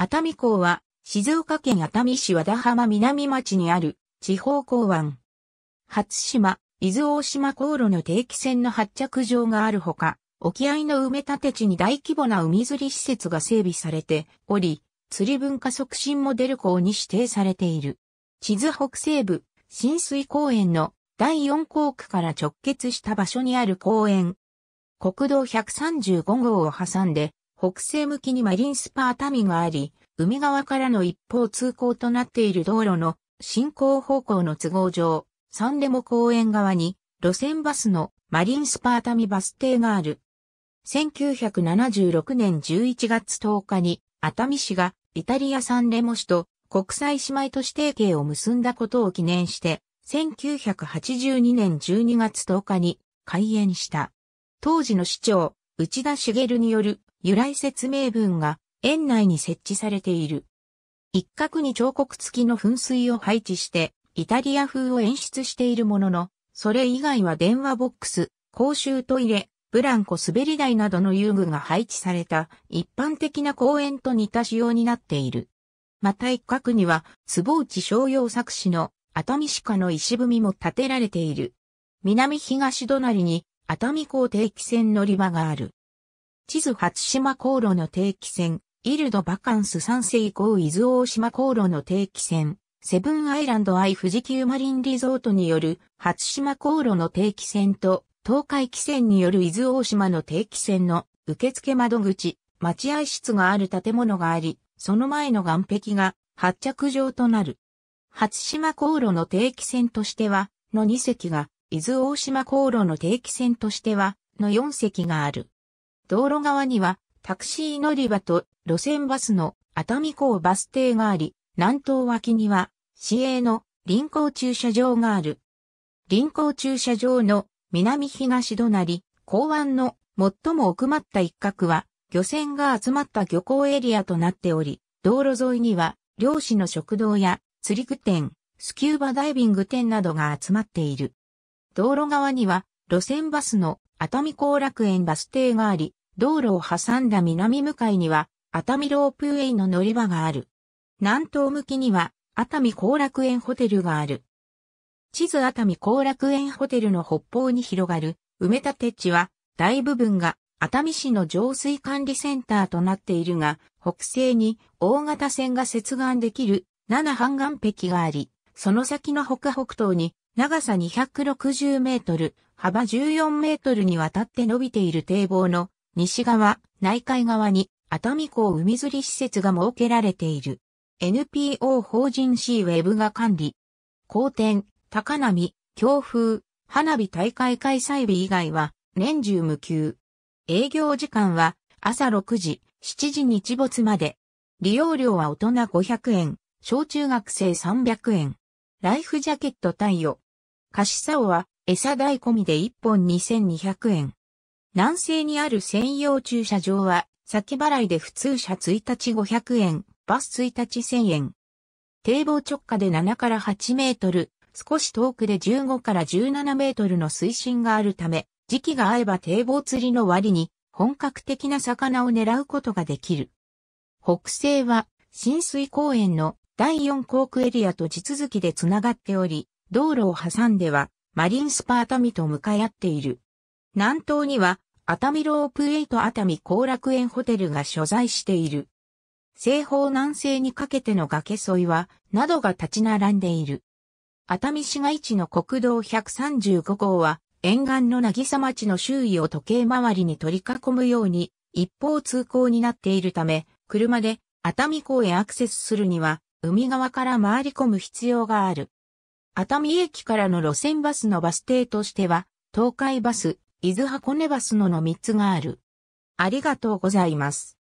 熱海港は、静岡県熱海市和田浜南町にある地方港湾。初島、伊豆大島航路の定期船の発着場があるほか、沖合の埋め立て地に大規模な海釣り施設が整備されており、釣り文化促進モデル港に指定されている。地図北西部、浸水公園の第4港区から直結した場所にある公園。国道135号を挟んで北西向きにマリンスパータミがあり、海側からの一方通行となっている道路の進行方向の都合上、サンレモ公園側に路線バスのマリンスパータミバス停がある。1976年11月10日に熱海市がイタリアサンレモ市と国際姉妹都市提携を結んだことを記念して、1982年12月10日に開園した。当時の市長、内田茂による由来説明文が園内に設置されている。一角に彫刻付きの噴水を配置して、イタリア風を演出しているものの、それ以外は電話ボックス、公衆トイレ、ブランコ滑り台などの遊具が配置された一般的な公園と似た仕様になっている。また一角には、坪内商用作詞の熱海鹿の石踏みも建てられている。南東隣に熱海港定期船乗り場がある。地図初島航路の定期船、イルド・バカンス三世以降伊豆大島航路の定期船、セブンアイランド・アイ富士急マリンリゾートによる初島航路の定期船と東海汽船による伊豆大島の定期船の受付窓口、待合室がある建物があり、その前の岸壁が発着場となる。初島航路の定期船としては、の2隻が、伊豆大島航路の定期船としては、の4隻がある。道路側にはタクシー乗り場と路線バスの熱海港バス停があり、南東脇には市営の臨港駐車場がある。臨港駐車場の南東隣、港湾の最も奥まった一角は漁船が集まった漁港エリアとなっており、道路沿いには漁師の食堂や釣り具店、スキューバダイビング店などが集まっている。道路側には路線バスの熱海港楽園バス停があり、道路を挟んだ南向かいには、熱海ロープウェイの乗り場がある。南東向きには、熱海後楽園ホテルがある。地図熱海後楽園ホテルの北方に広がる埋め立て地は大部分が熱海市の浄水管理センターとなっているが、北西に大型船が接岸できる7半岸壁があり、その先の北北東に長さ260メートル、幅14メートルにわたって伸びている堤防の西側、内海側に熱海港海釣り施設が設けられている。NPO 法人 C ウェブが管理。好天、高波、強風、花火大会開催日以外は年中無休。営業時間は朝6時、7時日没まで。利用料は大人500円、小中学生300円。ライフジャケット貸与。貸し竿は餌代込みで1本2200円。南西にある専用駐車場は、先払いで普通車1日500円、バス1日1000円。堤防直下で7から8メートル、少し遠くで15から17メートルの水深があるため、時期が合えば堤防釣りの割に、本格的な魚を狙うことができる。北西は、浸水公園の第4航空エリアと地続きでつながっており、道路を挟んでは、マリンスパータミと向かい合っている。南東には、熱海ロープウェイと熱海後楽園ホテルが所在している。西方南西にかけての崖沿いは、などが立ち並んでいる。熱海市街地の国道135号は、沿岸の渚町の周囲を時計回りに取り囲むように、一方通行になっているため、車で熱海港へアクセスするには、海側から回り込む必要がある。熱海駅からの路線バスのバス停としては、東海バス、伊豆箱根バスのの3つがある。ありがとうございます。